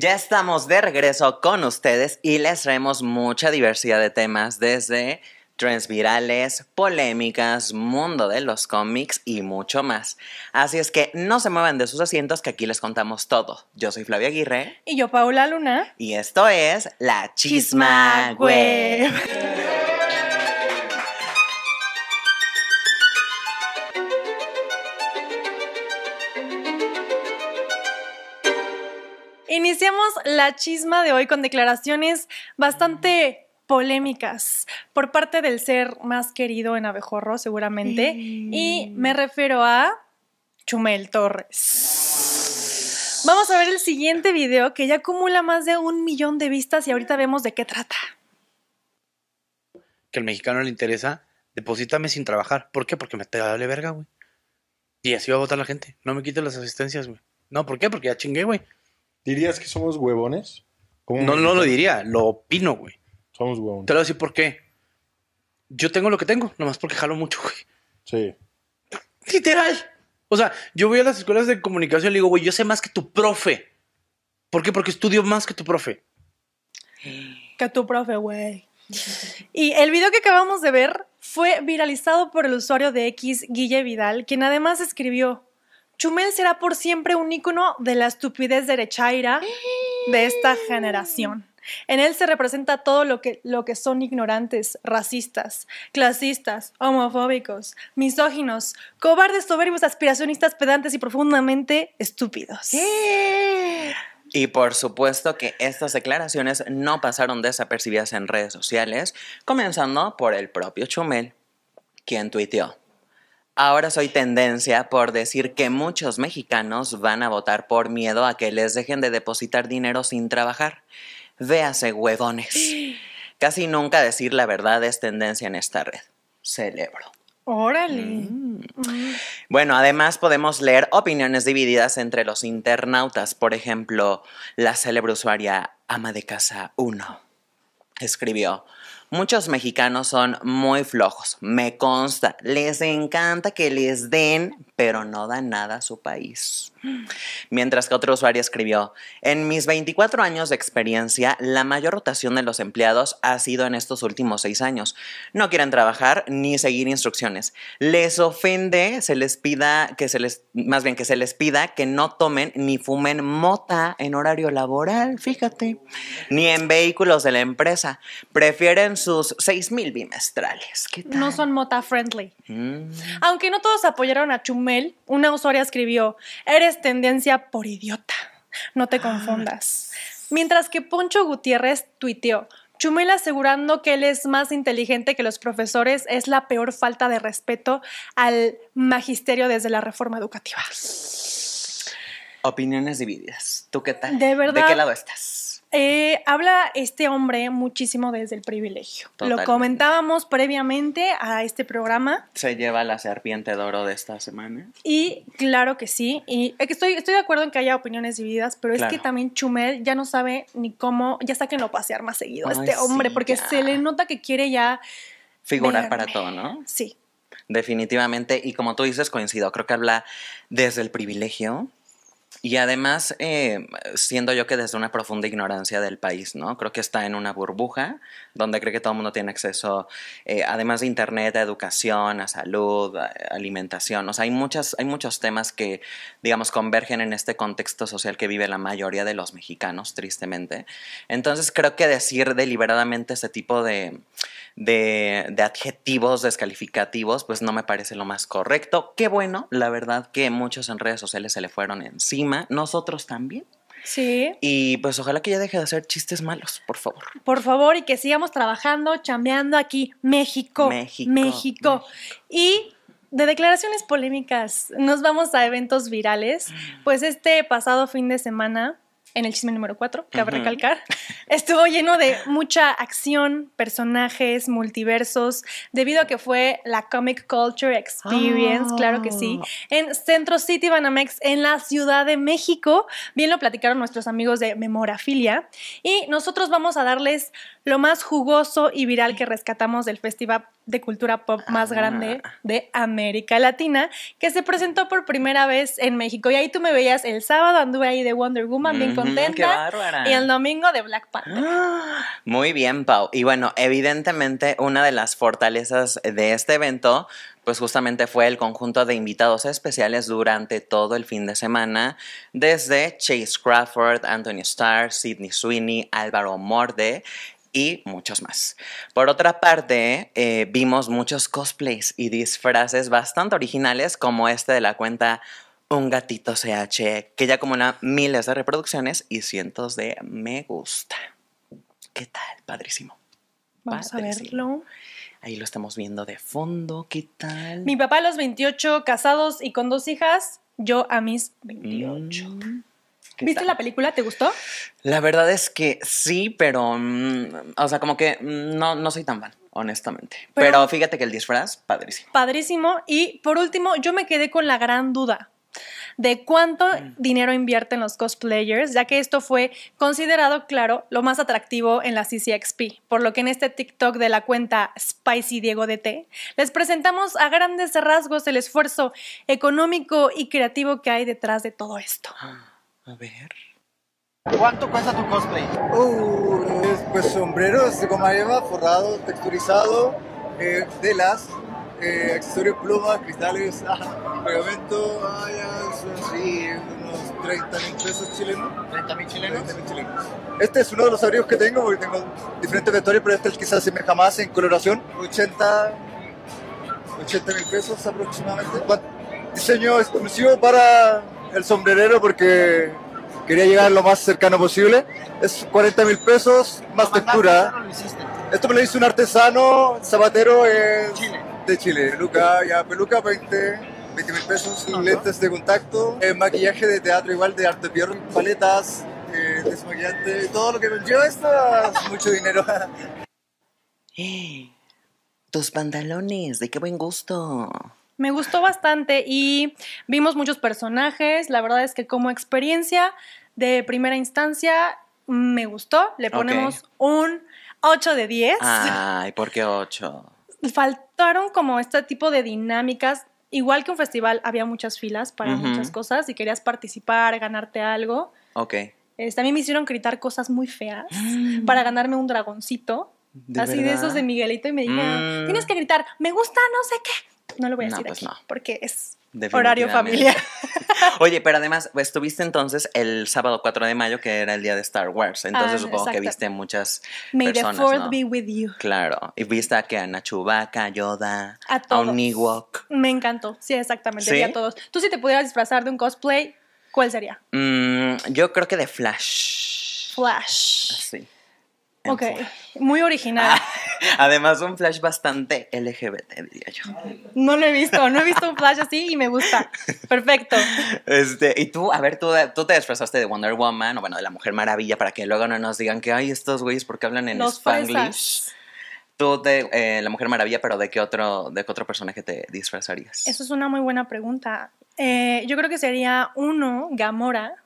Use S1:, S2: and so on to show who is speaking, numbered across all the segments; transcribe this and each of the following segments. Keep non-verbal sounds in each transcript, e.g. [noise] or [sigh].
S1: Ya estamos de regreso con ustedes y les traemos mucha diversidad de temas desde trends virales, polémicas, mundo de los cómics y mucho más. Así es que no se muevan de sus asientos que aquí les contamos todo. Yo soy Flavia Aguirre.
S2: Y yo Paula Luna.
S1: Y esto es La Chisma, Web.
S2: Iniciamos la chisma de hoy con declaraciones bastante polémicas por parte del ser más querido en Abejorro, seguramente. Y me refiero a Chumel Torres. Vamos a ver el siguiente video que ya acumula más de un millón de vistas y ahorita vemos de qué trata.
S1: Que al mexicano le interesa, deposítame sin trabajar. ¿Por qué? Porque me te la verga, güey. Y así va a votar la gente. No me quites las asistencias, güey. No, ¿por qué? Porque ya chingué, güey. ¿Dirías que somos huevones? No, no lo diría, lo opino, güey. Somos huevones. Te lo voy a decir por qué. Yo tengo lo que tengo, nomás porque jalo mucho, güey. Sí. Literal. O sea, yo voy a las escuelas de comunicación y le digo, güey, yo sé más que tu profe. ¿Por qué? Porque estudio más que tu profe.
S2: Que tu profe, güey. Y el video que acabamos de ver fue viralizado por el usuario de X, Guille Vidal, quien además escribió, Chumel será por siempre un ícono de la estupidez derechaira de esta eh. generación. En él se representa todo lo que, son ignorantes, racistas, clasistas, homofóbicos, misóginos, cobardes, soberbios, aspiracionistas, pedantes y profundamente estúpidos. Eh.
S1: Y por supuesto que estas declaraciones no pasaron desapercibidas en redes sociales, comenzando por el propio Chumel, quien tuiteó. Ahora soy tendencia por decir que muchos mexicanos van a votar por miedo a que les dejen de depositar dinero sin trabajar. Véase huevones. [gasps] Casi nunca decir la verdad es tendencia en esta red. Celebro.
S2: Órale. Mm. Mm.
S1: Bueno, además podemos leer opiniones divididas entre los internautas. Por ejemplo, la célebre usuaria ama de casa 1 escribió, Muchos mexicanos son muy flojos, me consta. Les encanta que les den, pero no da nada a su país. Mientras que otro usuario escribió, en mis 24 años de experiencia, la mayor rotación de los empleados ha sido en estos últimos seis años. No quieren trabajar ni seguir instrucciones. Les ofende, se les pida que se les, más bien que se les pida que no tomen ni fumen mota en horario laboral, fíjate, ni en vehículos de la empresa. Prefieren sus 6 mil bimestrales.
S2: No son mota friendly. Mm. Aunque no todos apoyaron a Chumel una usuaria escribió, eres tendencia por idiota, no te ah. confundas. Mientras que Poncho Gutiérrez tuiteó, Chumel asegurando que él es más inteligente que los profesores es la peor falta de respeto al magisterio desde la reforma educativa.
S1: Opiniones divididas. ¿Tú qué tal? ¿De ¿De qué lado estás?
S2: Eh, habla este hombre muchísimo desde el privilegio. Lo comentábamos previamente a este programa.
S1: Se lleva la serpiente de oro de esta semana.
S2: Y claro que sí. Y estoy, estoy de acuerdo en que haya opiniones divididas, pero es que también Chumel ya no sabe ni cómo, ya está que no pasear más seguido este hombre, porque se le nota que quiere ya.
S1: Figurar para todo, ¿no? Sí. Definitivamente. Y como tú dices, coincido. Creo que habla desde el privilegio y además, eh, siendo yo que desde una profunda ignorancia del país, ¿no? Creo que está en una burbuja donde cree que todo el mundo tiene acceso, eh, además de internet, a educación, a salud, a alimentación. O sea, hay, muchas, hay muchos temas que, digamos, convergen en este contexto social que vive la mayoría de los mexicanos, tristemente. Entonces, creo que decir deliberadamente ese tipo de, de, adjetivos descalificativos, pues no me parece lo más correcto. Qué bueno, la verdad que muchos en redes sociales se le fueron encima, nosotros también. Sí. Y pues ojalá que ya deje de hacer chistes malos, por favor.
S2: Por favor, y que sigamos trabajando, chambeando aquí. México. México. México. Y de declaraciones polémicas, nos vamos a eventos virales. Pues este pasado fin de semana en el chisme número 4, cabe recalcar, [laughs] estuvo lleno de mucha acción, personajes, multiversos, debido a que fue la Comic Culture Experience, ah. claro que sí, en Centro City Banamex, en la Ciudad de México. Bien lo platicaron nuestros amigos de Memorafilia. Y nosotros vamos a darles lo más jugoso y viral que rescatamos del Festival de Cultura Pop más ah. grande de América Latina, que se presentó por primera vez en México. Y ahí tú me veías el sábado, anduve ahí de Wonder Woman, bien y el domingo de Black Panther. [gasps]
S1: Muy bien, Pau. Y bueno, evidentemente una de las fortalezas de este evento pues justamente fue el conjunto de invitados especiales durante todo el fin de semana, desde Chase Crawford, Anthony Starr, Sidney Sweeney, Álvaro Morde y muchos más. Por otra parte, eh, vimos muchos cosplays y disfraces bastante originales como este de la cuenta un gatito CH, que ya acumula miles de reproducciones y cientos de me gusta. ¿Qué tal? Padrísimo.
S2: Vamos a verlo.
S1: Ahí lo estamos viendo de fondo. ¿Qué tal?
S2: Mi papá a los 28, casados y con dos hijas. Yo a mis 28. Mm, ¿Viste la película? ¿Te gustó?
S1: La verdad es que sí, pero. Mm, o sea, como que mm, no, no soy tan mal, honestamente. pero, fíjate que el disfraz, padrísimo.
S2: Padrísimo. Y por último, yo me quedé con la gran duda de cuánto mm. dinero invierten los cosplayers, ya que esto fue considerado, claro, lo más atractivo en la CCXP, por lo que en este TikTok de la cuenta Spicy Diego DT les presentamos a grandes rasgos el esfuerzo económico y creativo que hay detrás de todo esto. Ah, a ver.
S1: ¿Cuánto cuesta tu cosplay? Uh, pues sombreros de goma forrado, texturizado, eh, eh, accesorios, plumas, cristales, ah, pegamento, ah, unos 30 mil pesos chilenos. 30 chilenos. Este es uno de los abrigos que tengo, porque tengo diferentes vectores, pero este es el que se asemeja más en coloración, 80 mil pesos aproximadamente. Diseño exclusivo para el sombrerero porque quería llegar lo más cercano posible. Es 40 mil pesos más textura. Esto me lo hizo un artesano zapatero en Chile de Chile. Peluca, ya, peluca 20, 20 mil pesos, lentes de contacto, eh, maquillaje de teatro igual, de arte paletas, eh,
S2: desmaquillante,
S1: todo lo que conlleva esto, mucho dinero. [gasps] Tus pantalones, de qué buen gusto.
S2: Me gustó bastante y vimos muchos personajes. La verdad es que como experiencia de primera instancia me gustó. Le ponemos un 8 de 10. Ay,
S1: ¿por qué 8?
S2: faltaron como este tipo de dinámicas. Igual que un festival, había muchas filas para muchas cosas y querías participar, ganarte algo. Ok. también este, me hicieron gritar cosas muy feas [gasps] para ganarme un dragoncito.
S1: así de esos de
S2: Miguelito y me dijeron, mm. tienes que gritar, me gusta, no sé qué. No lo voy a no, decir pues no. porque es Horario familiar.
S1: [laughs] Oye, pero además pues, estuviste entonces el sábado 4 de mayo, que era el día de Star Wars. Entonces ah, supongo que viste muchas May personas. May the be with you. Claro. Y viste a que a Yoda,
S2: a, todos. Me encantó. Sí, exactamente. ¿Sí? a todos. Tú, si te pudieras disfrazar de un cosplay, ¿cuál sería?
S1: Mm, yo creo que de Flash.
S2: Flash. Sí. Ok, muy original. Ah,
S1: [laughs] además, un flash bastante LGBT, diría yo.
S2: No lo he visto, no he visto un flash así y me gusta. Perfecto.
S1: Este, y tú, a ver, tú, te disfrazaste de Wonder Woman, o bueno, de la Mujer Maravilla, para que luego no nos digan que, ay, estos güeyes, porque hablan en Los Spanglish? Tú de eh, la Mujer Maravilla, pero ¿de qué, otro, ¿de qué otro personaje te disfrazarías? Eso
S2: es una muy buena pregunta. Eh, yo creo que sería uno, Gamora.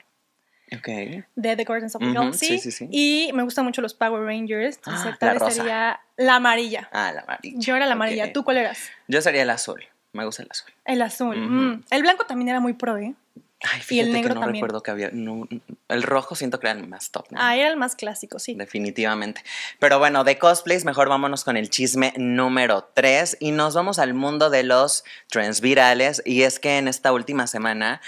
S2: Okay. de The Guardians of the Galaxy. Y me gustan mucho los Power Rangers. Ah, Entonces, sería la amarilla. Ah, la amarilla. Yo era la amarilla. ¿Tú cuál eras?
S1: Yo sería el azul. Me gusta el azul.
S2: El azul. Mm. El blanco también era muy pro, ¿eh? Ay, fíjate que no recuerdo
S1: que había. el rojo siento que era el más top. ¿no?
S2: Ah, era el más clásico, sí.
S1: Definitivamente. Pero bueno, de cosplays, mejor vámonos con el chisme número 3 y nos vamos al mundo de los trends virales. Y es que en esta última semana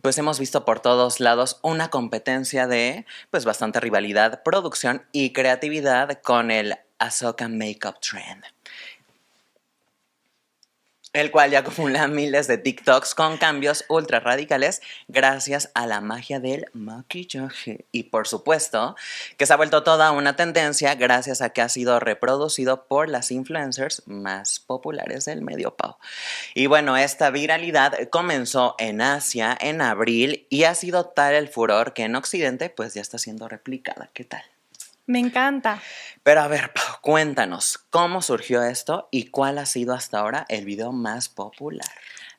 S1: pues hemos visto por todos lados una competencia de pues bastante rivalidad, producción y creatividad con el Ahsoka Makeup Trend el cual ya acumula [laughs] miles de TikToks con cambios ultra radicales gracias a la magia del maquillaje. Y por supuesto, que se ha vuelto toda una tendencia gracias a que ha sido reproducido por las influencers más populares del medio pao. Y bueno, esta viralidad comenzó en Asia en abril y ha sido tal el furor que en Occidente pues ya está siendo replicada. ¿Qué tal?
S2: Me encanta.
S1: Pero a ver, Cuéntanos, ¿cómo surgió esto y cuál ha sido hasta ahora el video más popular?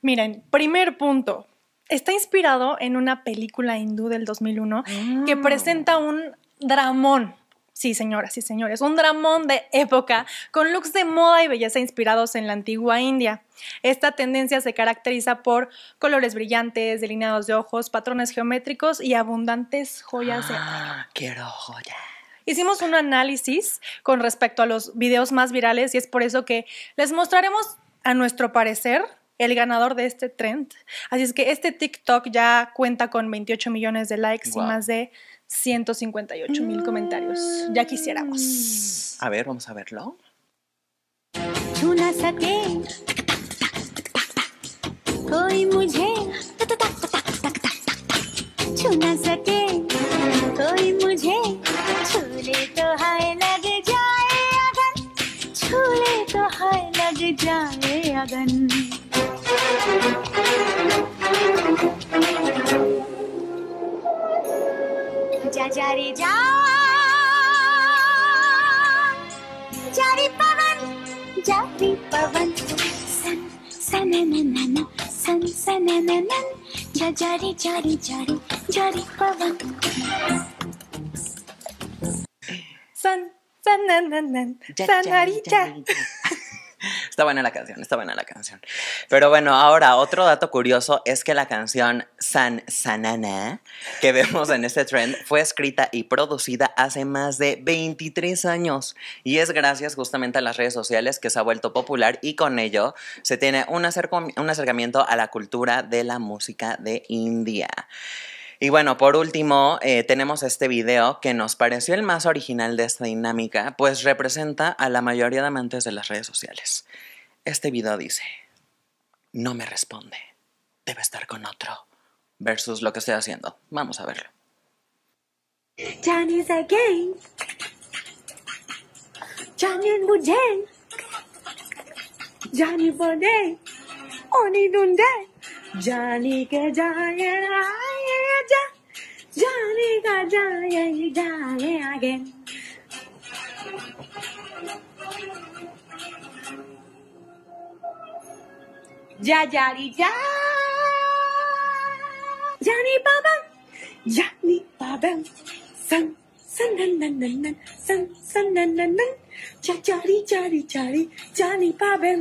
S2: Miren, primer punto. Está inspirado en una película hindú del 2001 que ah. presenta un dramón. Sí, señoras sí, señores, un dramón de época con looks de moda y belleza inspirados en la antigua India. Esta tendencia se caracteriza por colores brillantes, delineados de ojos, patrones geométricos y abundantes joyas de ah, Quiero joyas hicimos un análisis con respecto a los videos más virales y es por eso que les mostraremos, a nuestro parecer, el ganador de este trend. Así es que este TikTok ya cuenta con 28 millones de likes y más de 158 mil comentarios. Ya quisiéramos.
S1: Mm. A ver, vamos a verlo.
S2: छूले तो हाय लग जाए अगन छूले तो
S1: हाय लग जाए अगन जा जा रे जा जारी पवन जारी पवन सन सन नन सन सन नन जा जारी जारी जारी जारी पवन
S2: san, san, [laughs]
S1: Está buena la canción, está buena la canción. Pero bueno, ahora otro dato curioso es que la canción San Sanana que vemos en este trend fue escrita y producida hace más de 23 años y es gracias justamente a las redes sociales que se ha vuelto popular y con ello se tiene un, acercamiento a la cultura de la música de India. Y bueno, por último, eh, tenemos este video que nos pareció el más original de esta dinámica, pues representa a la mayoría de amantes de las redes sociales. Este video dice, no me responde, debe estar con otro, versus lo que estoy haciendo. Vamos a verlo.
S2: Johnny का जाए जाए आगे जा जारी जा जानी बाबा जानी बाबा सन सन नन नन नन नन सन सन नन नन नन जा जारी जारी जारी जानी बाबा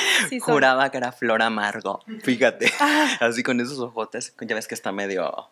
S2: [laughs]
S1: Juraba que era flor amargo, fíjate. [laughs] Así con esos ojotes, ya ves que está medio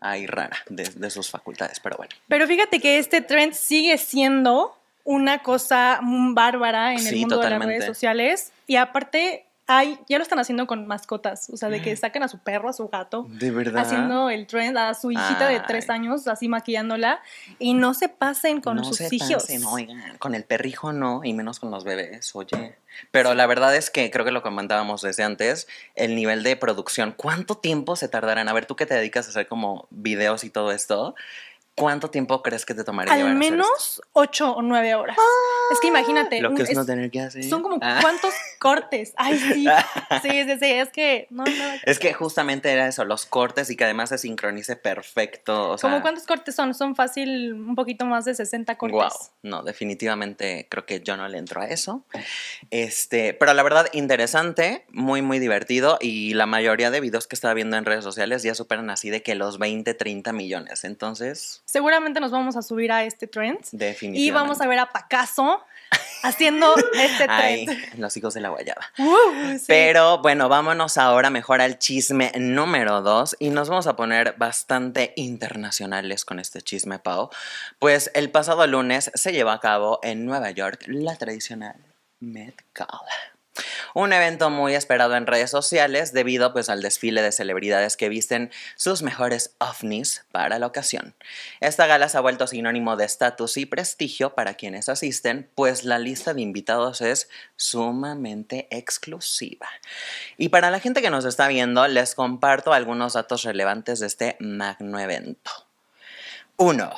S1: ahí rara de, sus facultades, pero bueno.
S2: Pero fíjate que este trend sigue siendo una cosa bárbara en el mundo de las redes sociales. Y aparte, Ay, ya lo están haciendo con mascotas, o sea, de que mm. saquen a su perro, a su gato. Haciendo el trend a su hijita de tres años, así maquillándola. Y no se pasen con no sus se hijos. oigan,
S1: con el perrijo no, y menos con los bebés, oye. Pero la verdad es que creo que lo comentábamos desde antes, el nivel de producción. ¿Cuánto tiempo se tardarán? A ver, tú que te dedicas a hacer como videos y todo esto. ¿Cuánto tiempo crees que te tomaría? Al menos
S2: ocho o nueve horas. es que imagínate. Lo que es, no tener
S1: que hacer. Son como ah. cuántos
S2: [laughs] cortes. Ay, sí. [laughs] Sí, sí, sí. Es que. No, no, es que
S1: justamente era eso, los cortes y que además se sincronice perfecto. O ¿Cómo cuántos
S2: cortes son? Son fácil un poquito más de 60 cortes. Wow.
S1: No, definitivamente creo que yo no le entro a eso. Este, pero la verdad, interesante, muy, muy divertido. Y la mayoría de videos que estaba viendo en redes sociales ya superan así de que los 20, 30 millones. Entonces
S2: seguramente nos vamos a subir a este trend.
S1: Definitivamente. Y vamos
S2: a ver a Pacaso haciendo [laughs] este trend. Ay,
S1: los hijos de la guayaba. Uh, Pero bueno, vámonos ahora mejor al chisme número dos y nos vamos a poner bastante internacionales con este chisme, Pau. Pues el pasado lunes se llevó a cabo en Nueva York la tradicional Met Gala. Un evento muy esperado en redes sociales debido pues, al desfile de celebridades que visten sus mejores ovnis para la ocasión. Esta gala se ha vuelto sinónimo de estatus y prestigio para quienes asisten, pues la lista de invitados es sumamente exclusiva. Y para la gente que nos está viendo, les comparto algunos datos relevantes de este magno evento. 1.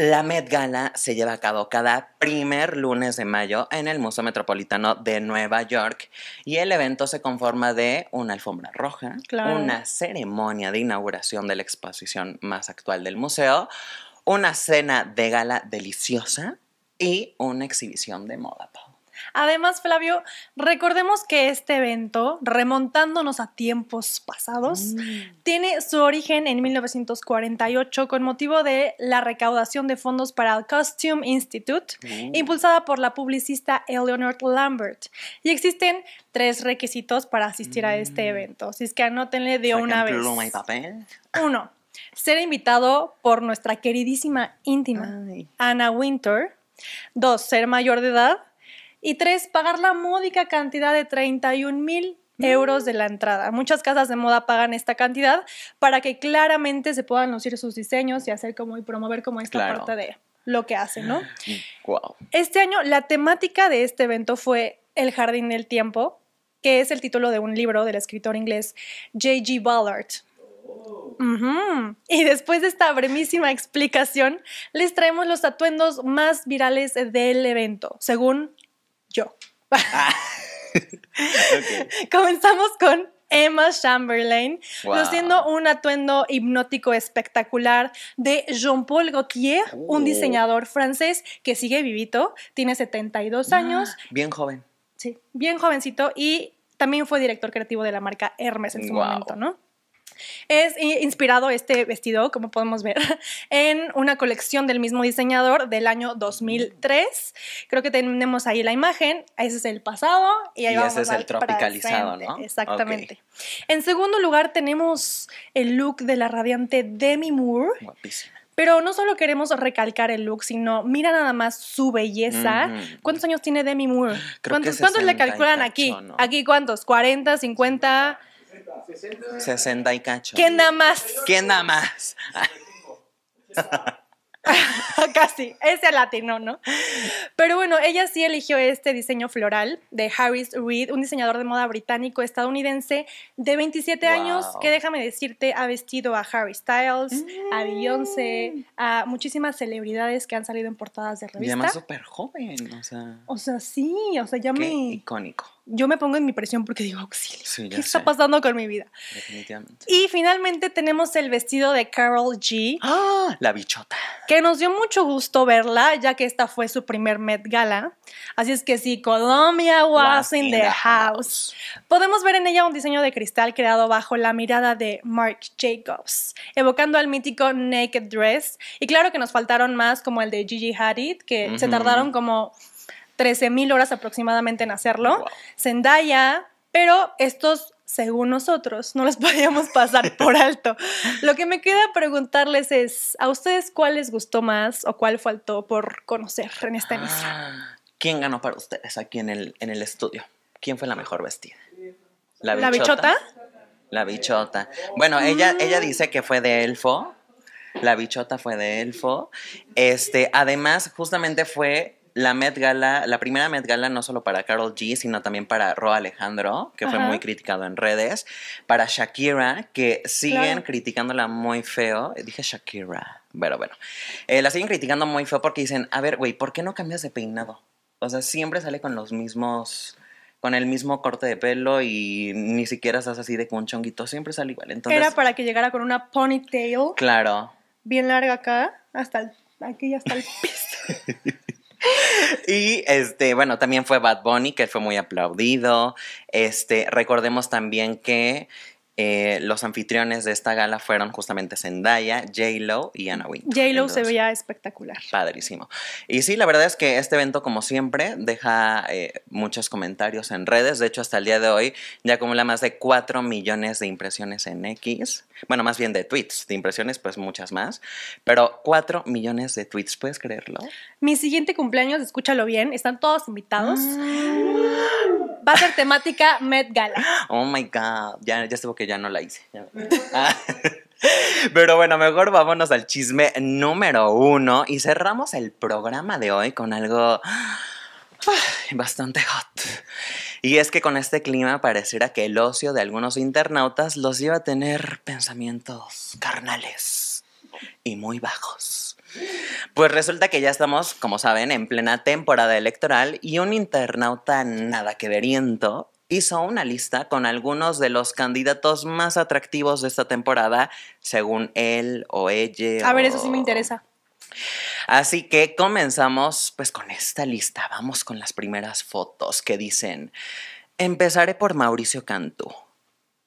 S1: La Met Gala se lleva a cabo cada primer lunes de mayo en el Museo Metropolitano de Nueva York y el evento se conforma de una alfombra roja, una ceremonia de inauguración de la exposición más actual del museo, una cena de gala deliciosa y una exhibición de moda.
S2: Además, Flavio, recordemos que este evento, remontándonos a tiempos pasados, mm. tiene su origen en 1948 con motivo de la recaudación de fondos para el Costume Institute, uh. impulsada por la publicista Eleanor Lambert. Y existen tres requisitos para asistir a este mm. evento, así es que anótenle de una vez. Uno, ser invitado por nuestra queridísima íntima, Anna Winter. Dos, ser mayor de edad. Y tres, pagar la módica cantidad de 31 mil mm. euros de la entrada. Muchas casas de moda pagan esta cantidad para que claramente se puedan lucir sus diseños y hacer como y promover como esta parte de lo que hacen, ¿no? Wow. [gasps] Este año la temática de este evento fue El jardín del tiempo, que es el título de un libro del escritor inglés J.G. Ballard. Y después de esta brevísima explicación, les traemos los atuendos más virales del evento, según yo. Ah. [laughs] Comenzamos con Emma Chamberlain, luciendo un atuendo hipnótico espectacular de Jean-Paul Gaultier, un uh. diseñador francés que sigue vivito, tiene 72 ah, años. bien joven. Sí, bien jovencito y también fue director creativo de la marca Hermes en su momento, ¿no? Es inspirado este vestido, como podemos ver, [laughs] en una colección del mismo diseñador del año 2003. Creo que tenemos ahí la imagen, ese es el pasado y ahí ese es el tropicalizado, ¿no? Exactamente. En segundo lugar tenemos el look de la radiante Demi Moore. Guapísima. Pero no solo queremos recalcar el look, sino mira nada más su belleza. ¿Cuántos años tiene Demi Moore? ¿Cuántos, le calculan aquí? Aquí, ¿cuántos? ¿40, 50?
S1: 60 y cacho. ¿Quién nada más? ¿Quién nada más?
S2: [laughs] Casi, ese latino, ¿no? Pero bueno, ella sí eligió este diseño floral de Harris Reed, un diseñador de moda británico estadounidense de 27 años, que déjame decirte, ha vestido a Harry Styles, a mm. Beyoncé, a muchísimas celebridades que han salido en portadas de revista. Y además súper joven, o sea. O sea, sí, o sea, ya Qué me. Icónico yo me pongo en mi presión porque digo, auxilio, ¿qué está pasando con mi vida?
S1: Definitivamente.
S2: Y finalmente tenemos el vestido de Carol G. ¡Ah! La bichota. Que nos dio mucho gusto verla, ya que esta fue su primer Met Gala. Así es que sí, Colombia was, in, the, house. Podemos ver en ella un diseño de cristal creado bajo la mirada de Marc Jacobs, evocando al mítico Naked Dress. Y claro que nos faltaron más, como el de Gigi Hadid, que se tardaron como 13.000 horas aproximadamente en hacerlo. sendaya, Zendaya, pero estos, según nosotros, no los [laughs] podíamos pasar por alto. Lo que me queda preguntarles es, ¿a ustedes cuál les gustó más o cuál faltó por conocer en esta ah, emisión?
S1: ¿Quién ganó para ustedes aquí en el, en el estudio? ¿Quién fue la mejor vestida? ¿La bichota? ¿La bichota? Bueno, ella, ah. ella dice que fue de elfo. La bichota fue de elfo. Este, además, justamente fue la Met Gala, la primera Met Gala no solo para Carol G, sino también para Ro Alejandro, que fue muy criticado en redes, para Shakira, que siguen criticándola muy feo. Dije Shakira, pero bueno. Eh, la siguen criticando muy feo porque dicen, a ver, güey, ¿por qué no cambias de peinado? O sea, siempre sale con los mismos con el mismo corte de pelo y ni siquiera estás así de con siempre sale igual. Entonces, Era para
S2: que llegara con una ponytail. Claro. Bien larga acá, hasta aquí hasta el [laughs] piso.
S1: [laughs] y este, bueno, también fue Bad Bunny, que fue muy aplaudido. Este, recordemos también que eh, los anfitriones de esta gala fueron justamente Zendaya, J-Lo y Anna Wintour. J-Lo se
S2: veía espectacular.
S1: Padrísimo. Y sí, la verdad es que este evento, como siempre, deja eh, muchos comentarios en redes. De hecho, hasta el día de hoy ya acumula más de 4 millones de impresiones en X. Bueno, más bien de tweets. De impresiones, pues muchas más. Pero 4 millones de tweets, ¿puedes creerlo?
S2: Mi siguiente cumpleaños, escúchalo bien, están todos invitados. Ah. Va a ser temática Met Gala.
S1: Oh my God. Ya, ya sé que ya no la hice. Ah. [laughs] Pero bueno, mejor vámonos al chisme número uno y cerramos el programa de hoy con algo bastante hot. Y es que con este clima pareciera que el ocio de algunos internautas los iba a tener pensamientos carnales y muy bajos. Pues resulta que ya estamos, como saben, en plena temporada electoral y un internauta nada que veriento hizo una lista con algunos de los candidatos más atractivos de esta temporada, según él o ella. A ver, eso sí me interesa. Así que comenzamos pues con esta lista. Vamos con las primeras fotos que dicen, empezaré por Mauricio Cantú,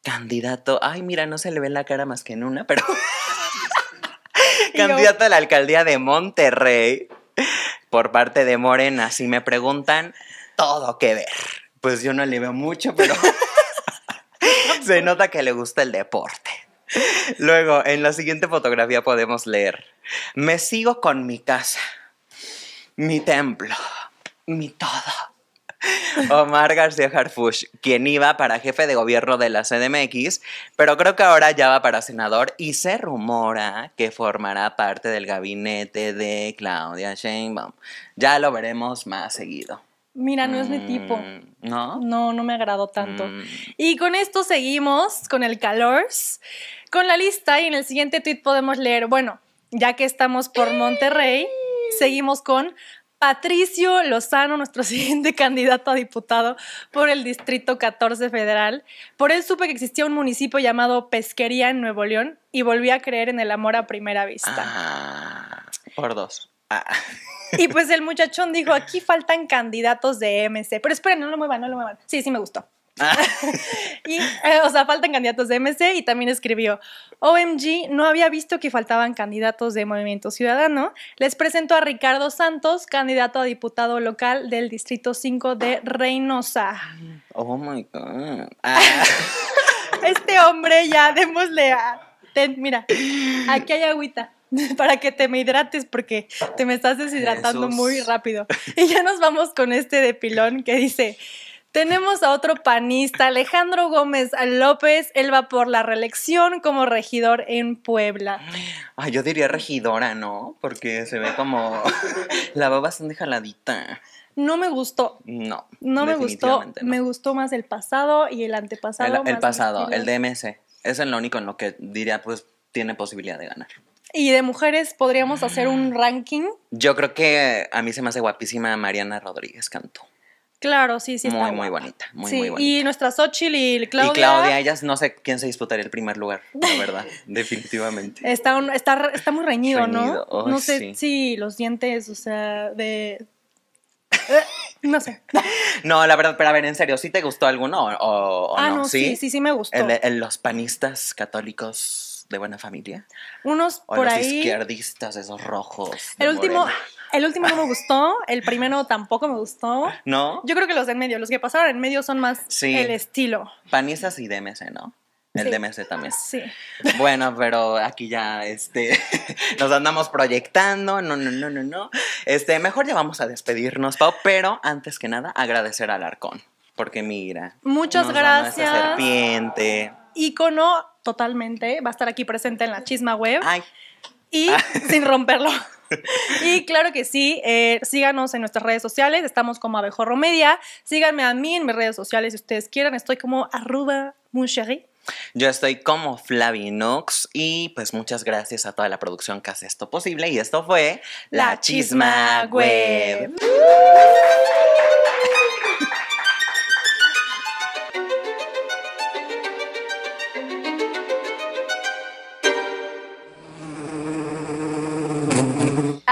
S1: candidato. Ay, mira, no se le ve la cara más que en una, pero... [laughs] Candidato a la alcaldía de Monterrey por parte de Morena. Si me preguntan, todo que ver. Pues yo no le veo mucho, pero [laughs] se nota que le gusta el deporte. Luego, en la siguiente fotografía podemos leer, me sigo con mi casa, mi templo, mi todo Omar García Harfush, quien iba para jefe de gobierno de la CDMX, pero creo que ahora ya va para senador y se rumora que formará parte del gabinete de Claudia Sheinbaum. Ya lo veremos más seguido.
S2: Mira, no es mi tipo. Mm, ¿No? No, no me agradó tanto. Mm. Y con esto seguimos con el calor, con la lista y en el siguiente tweet podemos leer, bueno, ya que estamos por Monterrey, seguimos con Patricio Lozano, nuestro [laughs] siguiente candidato a diputado por el Distrito 14 Federal. Por él supe que existía un municipio llamado Pesquería en Nuevo León y volví a creer en el amor a primera vista. Ah,
S1: por dos. Ah.
S2: Y pues el muchachón dijo, aquí faltan candidatos de MC. Pero esperen, no lo muevan, no lo muevan. Sí, sí me gustó. [laughs] y, eh, o sea, faltan candidatos de MC y también escribió, OMG, no había visto que faltaban candidatos de Movimiento Ciudadano. Les presento a Ricardo Santos, candidato a diputado local del Distrito 5 de Reynosa.
S1: Oh, my God. [laughs] Ah.
S2: este hombre ya, démosle a... mira, aquí hay agüita [laughs] para que te me hidrates porque te me estás deshidratando muy rápido. Y ya nos vamos con este de pilón que dice... Tenemos a otro panista, Alejandro Gómez López. Él va por la reelección como regidor en Puebla.
S1: Ay, yo diría regidora, ¿no? Porque se ve como. [laughs] la va bastante jaladita.
S2: No me gustó.
S1: No. No me gustó.
S2: Me gustó más el pasado y el antepasado. El, pasado, el DMS.
S1: Es el único en lo que diría, pues, tiene posibilidad de ganar.
S2: Y de mujeres podríamos hacer un mm. ranking.
S1: Yo creo que a mí se me hace guapísima Mariana Rodríguez cantó.
S2: Claro, sí, sí. Muy, está muy
S1: bonita. Muy, muy bonita.
S2: Y nuestra Xochitl y Claudia. Y Claudia, ellas
S1: no sé quién se disputaría el primer lugar, la verdad, [laughs] definitivamente.
S2: Está, está, muy reñido, ¿no? no sé si los dientes, o sea, de. [laughs] Eh, no sé.
S1: No, la verdad, pero a ver, en serio, ¿sí te gustó alguno o, ah, no? ¿Sí? sí, sí, me gustó. los panistas católicos de buena familia.
S2: Unos o los
S1: izquierdistas, esos rojos. El último,
S2: el último no me gustó, el primero tampoco me gustó. ¿No? Yo creo que los de en medio, los que pasaron en medio son más el estilo.
S1: Panisas y DMC, ¿no? El DMC también. Sí. Bueno, pero aquí ya este, [laughs] nos andamos proyectando. No, no, no, no, no. Este, mejor ya vamos a despedirnos, Pau. Pero antes que nada, agradecer al Arcón. Porque mira.
S2: Muchas gracias.
S1: serpiente.
S2: Ícono totalmente. Va a estar aquí presente en la chisma web. Ay. Y ah. sin romperlo. [laughs] [laughs] y claro que sí, eh, síganos en nuestras redes sociales, estamos como Abejorro Media, síganme a mí en mis redes sociales si ustedes quieran, estoy como arroba muncheri.
S1: Yo estoy como Flavinox y pues muchas gracias a toda la producción que hace esto posible y esto fue La, Chisma, Web.